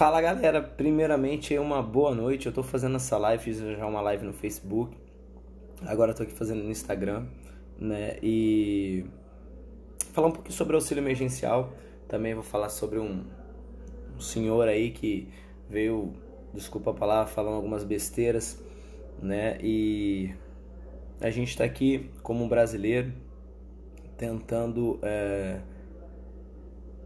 Fala galera, primeiramente uma boa noite. Eu tô fazendo essa live, fiz já uma live no Facebook. Agora tô aqui fazendo no Instagram, né? E falar um pouquinho sobre auxílio emergencial. Também vou falar sobre um, um senhor aí que veio, desculpa a palavra, falando algumas besteiras, né? E a gente tá aqui como um brasileiro tentando é,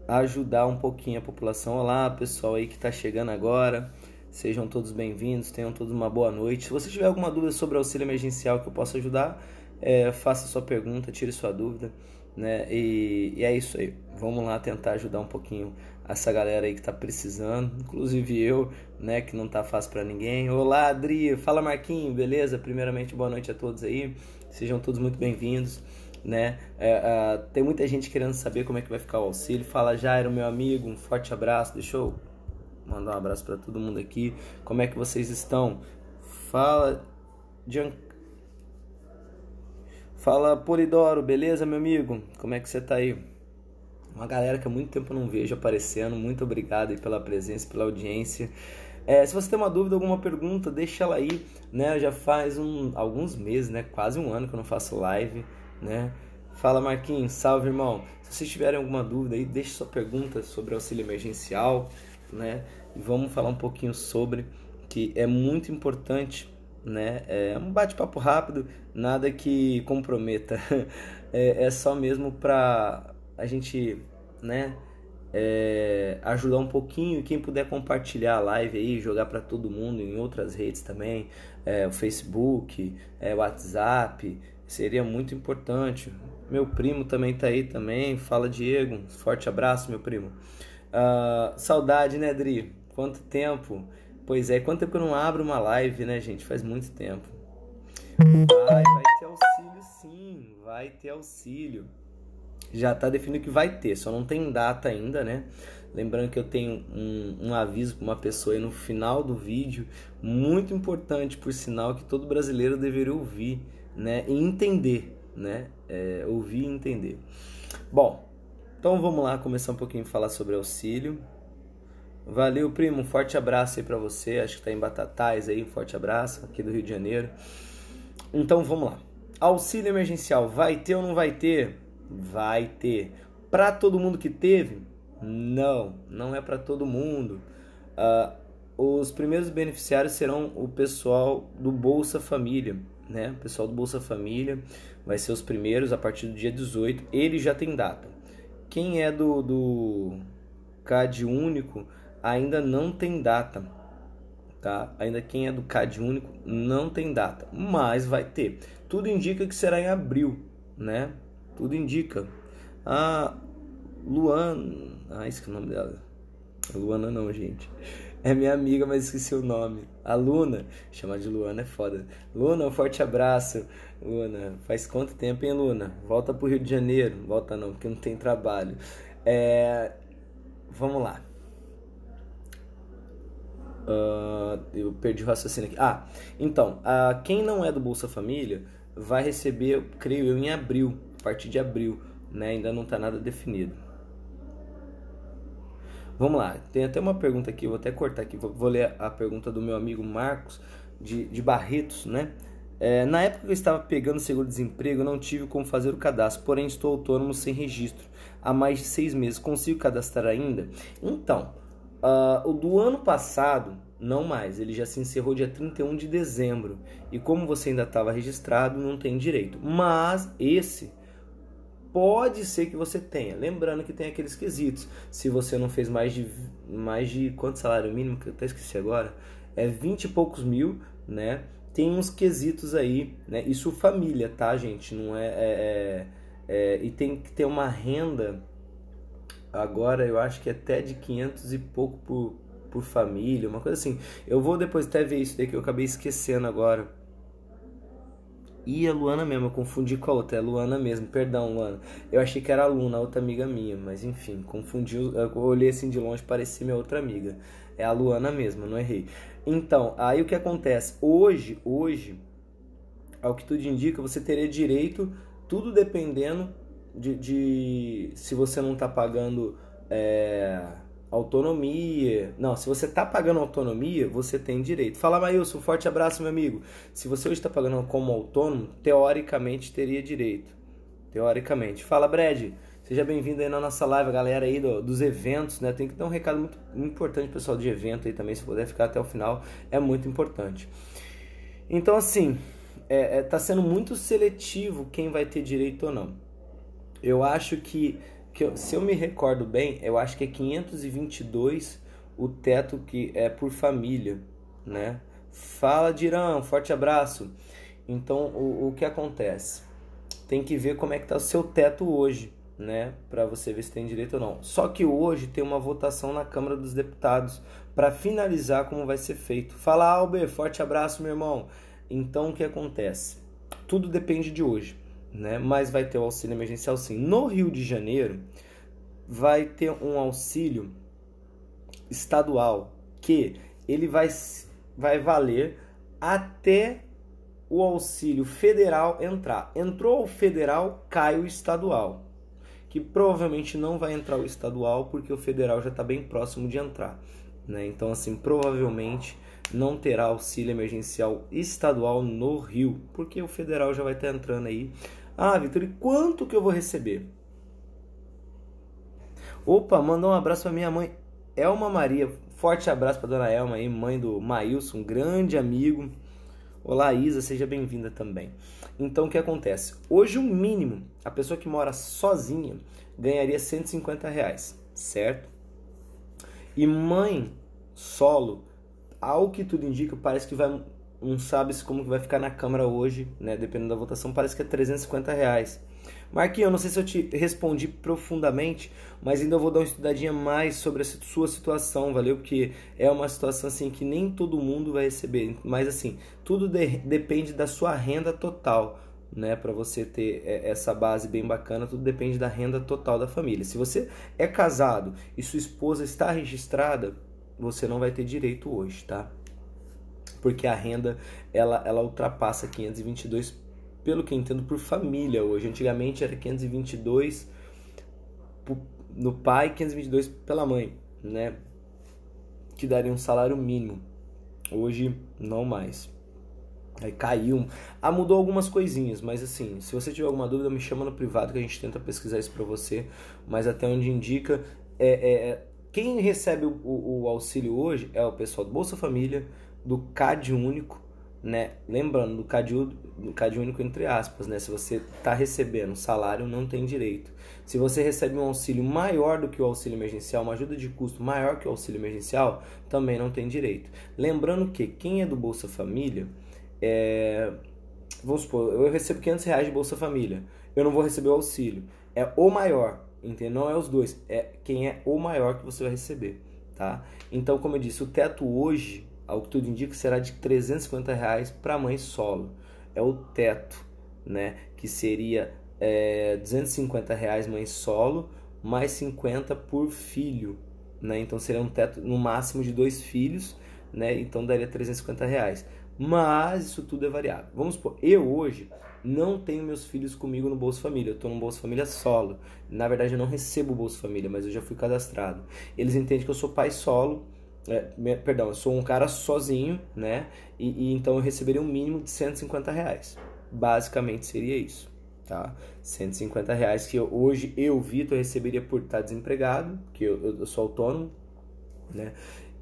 ajudar um pouquinho a população. Olá, pessoal aí que está chegando agora. Sejam todos bem-vindos, tenham todos uma boa noite. Se você tiver alguma dúvida sobre auxílio emergencial que eu possa ajudar, é, faça sua pergunta, tire sua dúvida, né? E, e, é isso aí. Vamos lá tentar ajudar um pouquinho essa galera aí que está precisando, inclusive eu, né? Que não tá fácil para ninguém. Olá, Adri, fala Marquinho, beleza? Primeiramente, boa noite a todos aí. Sejam todos muito bem-vindos né? É, é, tem muita gente querendo saber como é que vai ficar o auxílio. Fala, já era meu amigo, um forte abraço. Deixa eu mandar um abraço para todo mundo aqui. Como é que vocês estão? Fala, Fala, Polidoro, beleza, meu amigo? Como é que você tá aí? Uma galera que há muito tempo não vejo aparecendo. Muito obrigado aí pela presença, pela audiência. É, se você tem uma dúvida, alguma pergunta, deixa ela aí, né? Já faz um, alguns meses, né? Quase um ano que eu não faço live né? Fala Marquinhos, salve irmão. Se vocês tiverem alguma dúvida aí, deixe sua pergunta sobre auxílio emergencial, né? E vamos falar um pouquinho sobre que é muito importante, né? É um bate-papo rápido, nada que comprometa. É, é só mesmo para a gente, né? É, ajudar um pouquinho. Quem puder compartilhar a live aí, jogar para todo mundo em outras redes também, é, o Facebook, é, o WhatsApp seria muito importante. Meu primo também tá aí também, fala Diego, forte abraço meu primo. Uh, saudade, né, Dri? Quanto tempo? Pois é, quanto tempo que eu não abro uma live, né, gente? Faz muito tempo. Vai, vai ter auxílio sim, vai ter auxílio. Já tá definido que vai ter, só não tem data ainda, né? Lembrando que eu tenho um, um aviso para uma pessoa aí no final do vídeo, muito importante, por sinal, que todo brasileiro deveria ouvir né, e entender, né, é, ouvir e entender. Bom, então vamos lá começar um pouquinho a falar sobre auxílio. Valeu, primo, um forte abraço aí para você, acho que tá em Batatais aí, um forte abraço aqui do Rio de Janeiro. Então vamos lá. Auxílio emergencial, vai ter ou não vai ter? Vai ter. Para todo mundo que teve? Não, não é para todo mundo. Uh, os primeiros beneficiários serão o pessoal do Bolsa Família, né? O pessoal do Bolsa Família vai ser os primeiros a partir do dia 18. Ele já tem data. Quem é do, do CAD único ainda não tem data. Tá? Ainda quem é do CAD único não tem data, mas vai ter. Tudo indica que será em abril, né? Tudo indica. A ah, Luan, ah, esse que é o nome dela. A Luana não, gente. É minha amiga, mas esqueci o nome. A Luna. Chamar de Luana é foda. Luna, um forte abraço. Luna, faz quanto tempo, hein, Luna? Volta pro Rio de Janeiro. Volta não, porque não tem trabalho. É... Vamos lá. Uh, eu perdi o raciocínio aqui. Ah, então, uh, quem não é do Bolsa Família vai receber, creio eu, em abril, a partir de abril, né? Ainda não está nada definido. Vamos lá, tem até uma pergunta aqui, vou até cortar aqui, vou, vou ler a pergunta do meu amigo Marcos de, de Barretos, né? É, na época que eu estava pegando seguro-desemprego, não tive como fazer o cadastro, porém estou autônomo sem registro há mais de seis meses. Consigo cadastrar ainda? Então, uh, o do ano passado, não mais, ele já se encerrou dia 31 de dezembro. E como você ainda estava registrado, não tem direito. Mas esse Pode ser que você tenha. Lembrando que tem aqueles quesitos. Se você não fez mais de mais de quanto salário mínimo, que eu até esqueci agora, é 20 e poucos mil, né? Tem uns quesitos aí, né? Isso família, tá, gente? Não é, é, é, é e tem que ter uma renda agora, eu acho que até de 500 e pouco por, por família, uma coisa assim. Eu vou depois até ver isso daí que eu acabei esquecendo agora. E a Luana mesmo, eu confundi com a outra, é Luana mesmo, perdão, Luana. Eu achei que era a Luna, outra amiga minha, mas enfim, confundi, eu olhei assim de longe, parecia minha outra amiga. É a Luana mesmo, não errei. Então, aí o que acontece? Hoje, hoje, ao que tudo indica, você teria direito, tudo dependendo de, de se você não tá pagando. É autonomia. Não, se você está pagando autonomia, você tem direito. Fala, Maílson, forte abraço, meu amigo. Se você hoje está pagando como autônomo, teoricamente teria direito. Teoricamente. Fala, Brad. Seja bem-vindo aí na nossa live, galera aí do, dos eventos, né? Tem que dar um recado muito importante, pessoal, de evento aí também, se puder ficar até o final, é muito importante. Então, assim, é, é, tá sendo muito seletivo quem vai ter direito ou não. Eu acho que que eu, se eu me recordo bem, eu acho que é 522 o teto que é por família, né? Fala, Dirão, forte abraço. Então, o, o que acontece? Tem que ver como é que tá o seu teto hoje, né? Para você ver se tem direito ou não. Só que hoje tem uma votação na Câmara dos Deputados para finalizar como vai ser feito. Fala, Albert, forte abraço, meu irmão. Então, o que acontece? Tudo depende de hoje né? Mas vai ter o auxílio emergencial sim. No Rio de Janeiro vai ter um auxílio estadual que ele vai vai valer até o auxílio federal entrar. Entrou o federal, cai o estadual. Que provavelmente não vai entrar o estadual porque o federal já está bem próximo de entrar. Né? Então, assim, provavelmente não terá auxílio emergencial estadual no Rio, porque o federal já vai estar tá entrando aí ah, Vitor, e quanto que eu vou receber? Opa, manda um abraço pra minha mãe, Elma Maria. Forte abraço pra dona Elma aí, mãe do Maílson, grande amigo. Olá, Isa, seja bem-vinda também. Então, o que acontece? Hoje, o um mínimo, a pessoa que mora sozinha ganharia 150 reais, certo? E mãe solo, ao que tudo indica, parece que vai não sabe-se como vai ficar na Câmara hoje, né? Dependendo da votação, parece que é 350 reais. Marquinhos, eu não sei se eu te respondi profundamente, mas ainda vou dar uma estudadinha mais sobre a sua situação, valeu? Porque é uma situação assim que nem todo mundo vai receber, mas assim, tudo de depende da sua renda total, né? Para você ter é, essa base bem bacana, tudo depende da renda total da família. Se você é casado e sua esposa está registrada, você não vai ter direito hoje, tá? porque a renda ela, ela ultrapassa 522, pelo que entendo, por família hoje. Antigamente era 522 no pai, 522 pela mãe, né? Que daria um salário mínimo. Hoje não mais. Aí caiu. Ah, mudou algumas coisinhas, mas assim, se você tiver alguma dúvida, me chama no privado que a gente tenta pesquisar isso para você. Mas até onde indica, é, é, é quem recebe o, o, auxílio hoje é o pessoal do Bolsa Família do CAD único, né? Lembrando, do CAD, do CAD único entre aspas, né? Se você está recebendo salário, não tem direito. Se você recebe um auxílio maior do que o auxílio emergencial, uma ajuda de custo maior que o auxílio emergencial, também não tem direito. Lembrando que quem é do Bolsa Família, é... vamos supor, eu recebo 500 reais de Bolsa Família, eu não vou receber o auxílio. É o maior, entendeu? Não é os dois, é quem é o maior que você vai receber, tá? Então, como eu disse, o teto hoje ao que tudo indica, será de 350 reais para mãe solo. É o teto, né? Que seria é, 250 reais mãe solo, mais 50 por filho, né? Então seria um teto no máximo de dois filhos, né? Então daria 350 reais. Mas isso tudo é variável. Vamos supor, eu hoje não tenho meus filhos comigo no Bolsa Família, eu estou no Bolsa Família solo. Na verdade, eu não recebo o Bolsa Família, mas eu já fui cadastrado. Eles entendem que eu sou pai solo é, me, perdão, eu sou um cara sozinho, né? E, e, então eu receberia um mínimo de 150 reais. Basicamente seria isso, tá? 150 reais que eu, hoje eu, Vitor, receberia por estar tá desempregado, que eu, eu, eu, sou autônomo, né?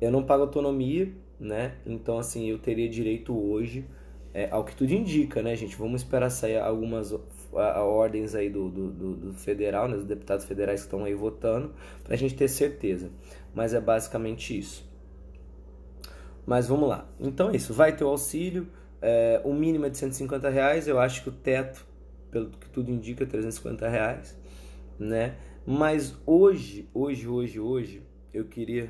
Eu não pago autonomia, né? Então, assim, eu teria direito hoje é, ao que tudo indica, né, gente? Vamos esperar sair algumas a, a ordens aí do, do, do, do, federal, né, dos deputados federais que estão aí votando, para a gente ter certeza. Mas é basicamente isso. Mas vamos lá. Então é isso. Vai ter o auxílio. É, o mínimo é de 150 reais. Eu acho que o teto, pelo que tudo indica, é 350 reais. Né? Mas hoje, hoje, hoje, hoje, eu queria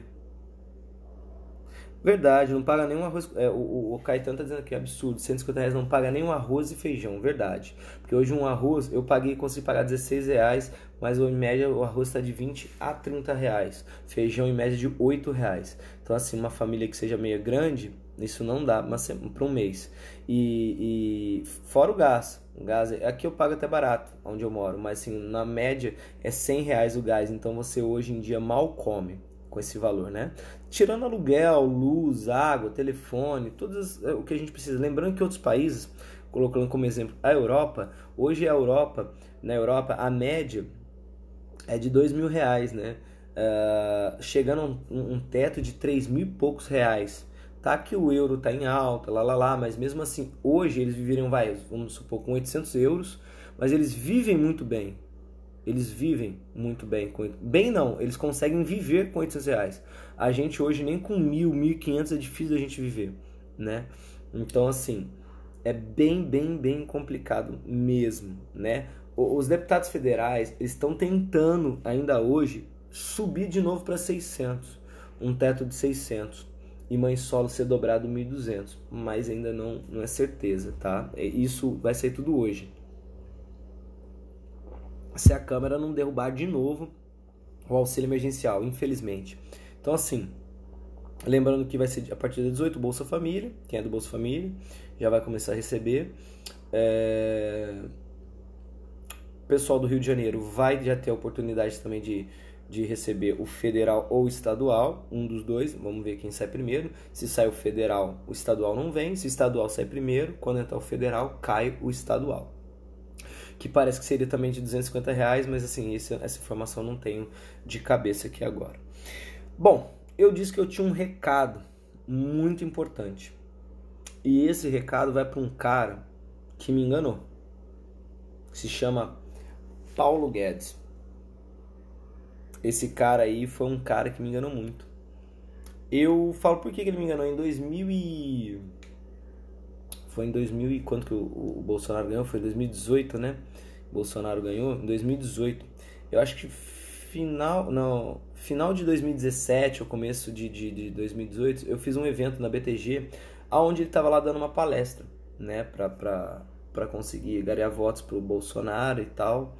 Verdade, não paga nenhum arroz. É, o, o Caetano tá dizendo que é absurdo. 150 reais não paga nenhum arroz e feijão, verdade. Porque hoje um arroz eu paguei, consegui pagar 16 reais, mas em média o arroz está de 20 a 30 reais. Feijão em média de 8 reais. Então, assim, uma família que seja meio grande, isso não dá para um mês. E, e, fora o gás. gás aqui eu pago até barato, onde eu moro, mas assim, na média é 100 reais o gás. Então você hoje em dia mal come com esse valor, né? Tirando aluguel, luz, água, telefone, todas eh, o que a gente precisa. Lembrando que outros países, colocando como exemplo a Europa, hoje a Europa, na Europa, a média é de dois mil reais, né? Uh, chegando a um, um, teto de três mil e poucos reais. Tá que o euro tá em alta, lá, lá, lá, mas mesmo assim, hoje eles viveriam, vai, vamos supor, com 800 euros, mas eles vivem muito bem, eles vivem muito bem com bem não eles conseguem viver com 800 reais a gente hoje nem com mil mil é difícil a gente viver né então assim é bem bem bem complicado mesmo né os deputados federais estão tentando ainda hoje subir de novo para 600 um teto de 600 e mãe solo ser dobrado 1.200 mas ainda não não é certeza tá isso vai ser tudo hoje se a Câmara não derrubar de novo o auxílio emergencial, infelizmente. Então, assim, lembrando que vai ser a partir de 18 Bolsa Família, quem é do Bolsa Família já vai começar a receber. É... O pessoal do Rio de Janeiro vai já ter a oportunidade também de, de receber o federal ou o estadual, um dos dois, vamos ver quem sai primeiro. Se sai o federal, o estadual não vem, se o estadual sai primeiro, quando entrar o federal, cai o estadual que parece que seria também de 250 reais, mas assim, esse, essa informação não tenho de cabeça aqui agora. Bom, eu disse que eu tinha um recado muito importante. E esse recado vai para um cara que me enganou. Que se chama Paulo Guedes. Esse cara aí foi um cara que me enganou muito. Eu falo por que ele me enganou em 2000 e foi em 2000 e quanto que o, o Bolsonaro ganhou? Foi em 2018, né? Bolsonaro ganhou em 2018. Eu acho que final, não, final de 2017 ou começo de, de, de 2018, eu fiz um evento na BTG, aonde ele estava lá dando uma palestra, né, para conseguir ganhar votos pro Bolsonaro e tal.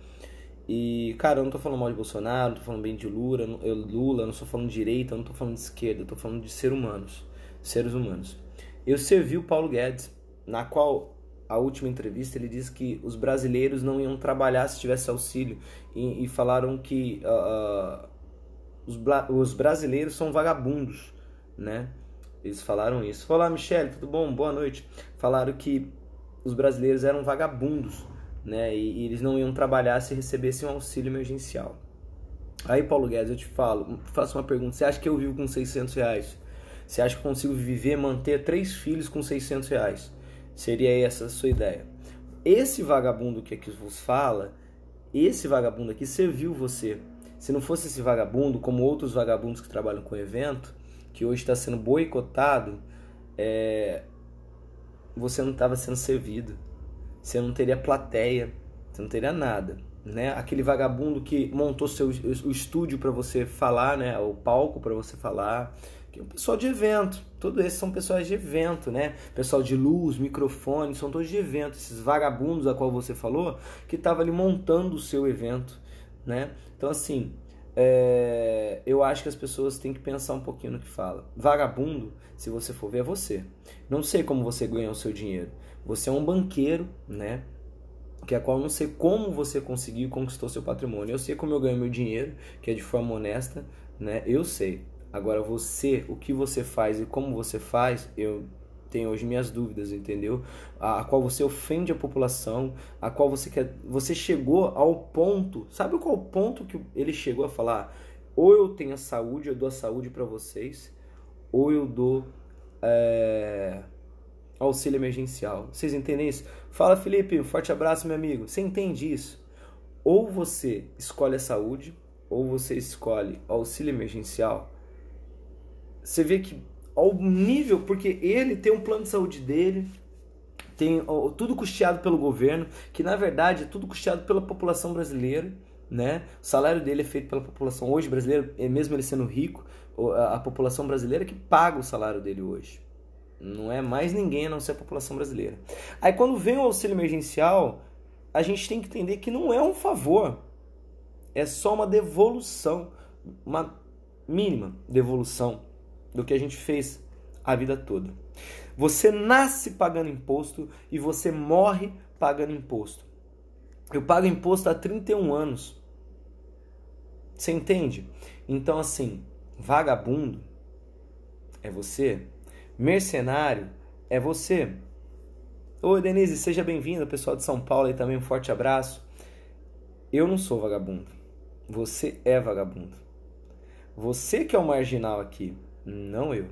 E, cara, eu não tô falando mal de Bolsonaro, não tô falando bem de Lula, eu, Lula, não tô falando de direita, eu não tô falando de esquerda, eu tô falando de ser humanos, seres humanos. Eu servi o Paulo Guedes, na qual a última entrevista ele disse que os brasileiros não iam trabalhar se tivesse auxílio e, e falaram que uh, os, os brasileiros são vagabundos, né? Eles falaram isso. Olá, Michelle, tudo bom? Boa noite. Falaram que os brasileiros eram vagabundos, né? E, e eles não iam trabalhar se recebessem um auxílio emergencial. Aí, Paulo Guedes, eu te falo, faço uma pergunta. Você acha que eu vivo com 600 reais? Você acha que eu consigo viver, manter três filhos com 600 reais? Seria essa a sua ideia. Esse vagabundo que aqui vos fala, esse vagabundo aqui serviu você. Se não fosse esse vagabundo, como outros vagabundos que trabalham com evento, que hoje está sendo boicotado, é... você não estava sendo servido. Você não teria plateia, você não teria nada. Né? Aquele vagabundo que montou seu, o estúdio para você falar, né? o palco para você falar, que é o pessoal de evento. Todos esses são pessoas de evento, né? Pessoal de luz, microfone, são todos de evento. Esses vagabundos a qual você falou, que estava ali montando o seu evento, né? Então, assim, é... eu acho que as pessoas têm que pensar um pouquinho no que fala. Vagabundo, se você for ver, é você. Não sei como você ganha o seu dinheiro. Você é um banqueiro, né? que a é qual não sei como você conseguiu e conquistou seu patrimônio. Eu sei como eu ganho meu dinheiro, que é de forma honesta, né? Eu sei. Agora você, o que você faz e como você faz, eu tenho as minhas dúvidas, entendeu? A, a, qual você ofende a população, a qual você quer. Você chegou ao ponto. Sabe qual ponto que ele chegou a falar? Ou eu tenho a saúde, eu dou a saúde para vocês, ou eu dou é, auxílio emergencial. Vocês entendem isso? Fala, Felipe, um forte abraço, meu amigo. Você entende isso? Ou você escolhe a saúde, ou você escolhe auxílio emergencial, você vê que ao nível, porque ele tem um plano de saúde dele, tem ó, tudo custeado pelo governo, que na verdade é tudo custeado pela população brasileira, né? O salário dele é feito pela população hoje brasileira, é mesmo ele sendo rico, a população brasileira é que paga o salário dele hoje. Não é mais ninguém a não ser a população brasileira. Aí quando vem o auxílio emergencial, a gente tem que entender que não é um favor, é só uma devolução, uma mínima devolução do que a gente fez a vida toda. Você nasce pagando imposto e você morre pagando imposto. Eu pago imposto há 31 anos. Você entende? Então, assim, vagabundo é você, mercenário é você. Oi, Denise, seja bem-vinda, pessoal de São Paulo aí também, um forte abraço. Eu não sou vagabundo. Você é vagabundo. Você que é o marginal aqui não eu.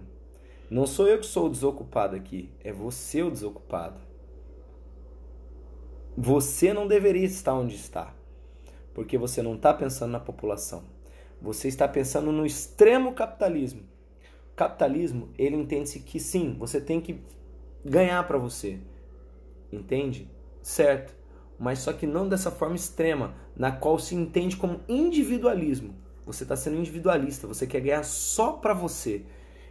Não sou eu que sou o desocupado aqui, é você o desocupado. Você não deveria estar onde está, porque você não está pensando na população. Você está pensando no extremo capitalismo. O capitalismo, ele entende-se que sim, você tem que ganhar para você. Entende? Certo. Mas só que não dessa forma extrema, na qual se entende como individualismo. Você está sendo individualista, você quer ganhar só para você,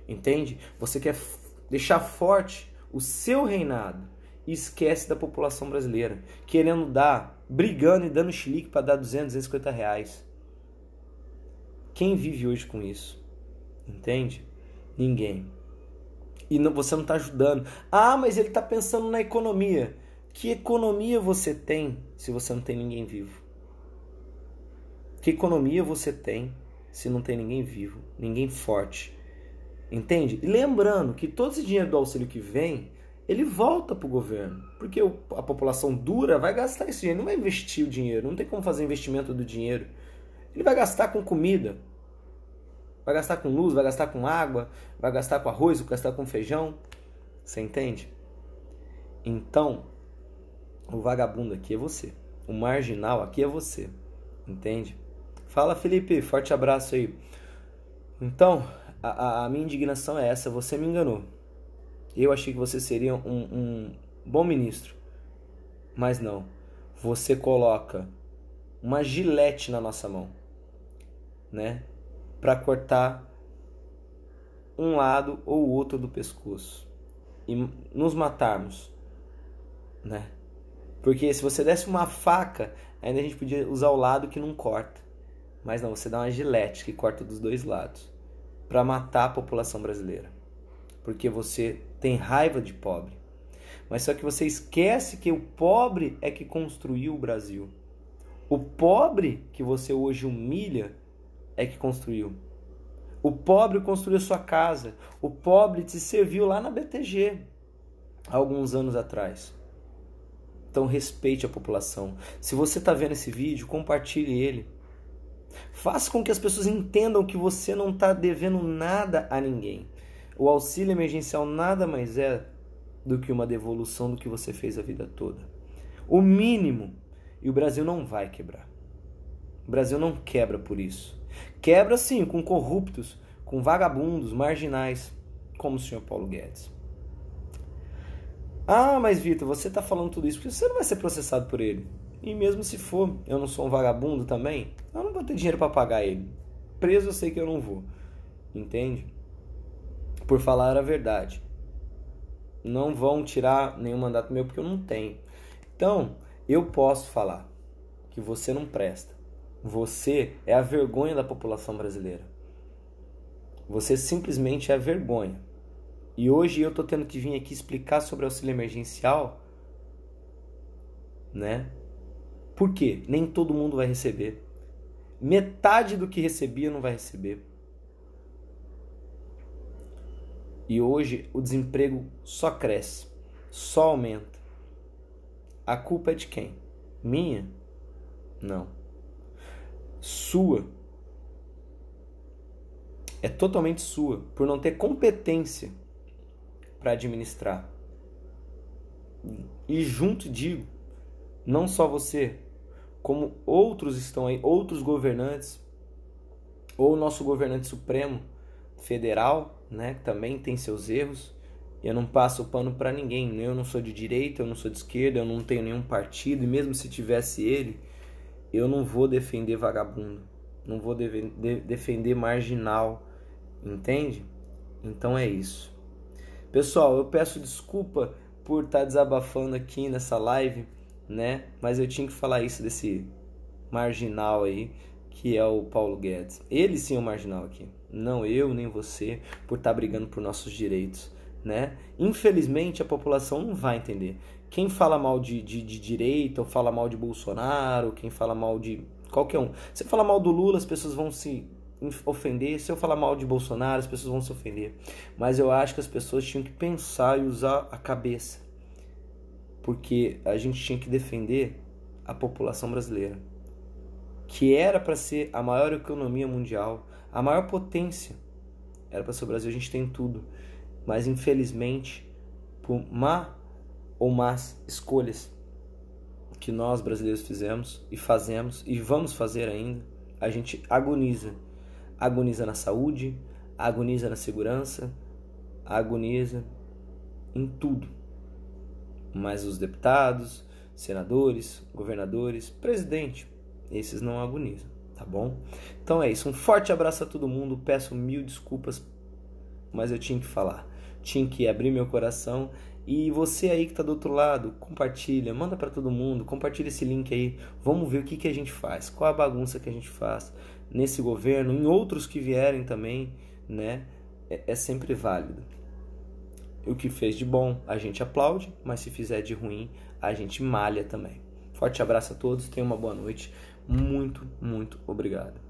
entende? Você quer deixar forte o seu reinado e esquece da população brasileira, querendo dar, brigando e dando chilique para dar 200, 250 reais. Quem vive hoje com isso? Entende? Ninguém. E não, você não está ajudando. Ah, mas ele está pensando na economia. Que economia você tem se você não tem ninguém vivo? Que economia você tem se não tem ninguém vivo, ninguém forte? Entende? E lembrando que todo esse dinheiro do auxílio que vem, ele volta para o governo. Porque a população dura vai gastar esse dinheiro, não vai investir o dinheiro, não tem como fazer investimento do dinheiro. Ele vai gastar com comida, vai gastar com luz, vai gastar com água, vai gastar com arroz, vai gastar com feijão. Você entende? Então, o vagabundo aqui é você. O marginal aqui é você. Entende? Fala Felipe, forte abraço aí. Então, a, a, minha indignação é essa: você me enganou. Eu achei que você seria um, um bom ministro, mas não. Você coloca uma gilete na nossa mão, né? Para cortar um lado ou outro do pescoço e nos matarmos, né? Porque se você desse uma faca, ainda a gente podia usar o lado que não corta. Mas não, você dá uma gilete que corta dos dois lados para matar a população brasileira. Porque você tem raiva de pobre. Mas só que você esquece que o pobre é que construiu o Brasil. O pobre que você hoje humilha é que construiu. O pobre construiu sua casa. O pobre te serviu lá na BTG há alguns anos atrás. Então respeite a população. Se você está vendo esse vídeo, compartilhe ele. Faça com que as pessoas entendam que você não está devendo nada a ninguém. O auxílio emergencial nada mais é do que uma devolução do que você fez a vida toda. O mínimo. E o Brasil não vai quebrar. O Brasil não quebra por isso. Quebra sim com corruptos, com vagabundos, marginais, como o senhor Paulo Guedes. Ah, mas Vitor, você está falando tudo isso porque você não vai ser processado por ele. E mesmo se for, eu não sou um vagabundo também, eu não vou ter dinheiro para pagar ele. Preso eu sei que eu não vou. Entende? Por falar a verdade. Não vão tirar nenhum mandato meu porque eu não tenho. Então, eu posso falar que você não presta. Você é a vergonha da população brasileira. Você simplesmente é a vergonha. E hoje eu tô tendo que vir aqui explicar sobre auxílio emergencial, né? Por quê? Nem todo mundo vai receber. Metade do que recebia não vai receber. E hoje o desemprego só cresce, só aumenta. A culpa é de quem? Minha? Não. Sua. É totalmente sua, por não ter competência para administrar. E junto digo, não só você, como outros estão aí, outros governantes, ou o nosso governante supremo federal, né, também tem seus erros. Eu não passo o pano para ninguém, eu não sou de direita, eu não sou de esquerda, eu não tenho nenhum partido, e mesmo se tivesse ele, eu não vou defender vagabundo, não vou de, defender marginal, entende? Então é isso. Pessoal, eu peço desculpa por estar tá desabafando aqui nessa live né? Mas eu tinha que falar isso desse marginal aí, que é o Paulo Guedes. Ele sim é o marginal aqui. Não eu, nem você, por estar tá brigando por nossos direitos, né? Infelizmente, a população não vai entender. Quem fala mal de, de, de direita, ou fala mal de Bolsonaro, quem fala mal de qualquer um. Se eu falar mal do Lula, as pessoas vão se ofender. Se eu falar mal de Bolsonaro, as pessoas vão se ofender. Mas eu acho que as pessoas tinham que pensar e usar a cabeça porque a gente tinha que defender a população brasileira, que era para ser a maior economia mundial, a maior potência. Era para ser o Brasil, a gente tem tudo. Mas infelizmente, por má ou más escolhas que nós brasileiros fizemos e fazemos e vamos fazer ainda, a gente agoniza. Agoniza na saúde, agoniza na segurança, agoniza em tudo mas os deputados, senadores, governadores, presidente, esses não agonizam, tá bom? Então é isso, um forte abraço a todo mundo, peço mil desculpas, mas eu tinha que falar, tinha que abrir meu coração e você aí que tá do outro lado, compartilha, manda para todo mundo, compartilha esse link aí, vamos ver o que, que a gente faz, qual a bagunça que a gente faz nesse governo, em outros que vierem também, né? é, é sempre válido o que fez de bom a gente aplaude, mas se fizer de ruim a gente malha também. Forte abraço a todos, tenha uma boa noite. Muito, muito obrigado.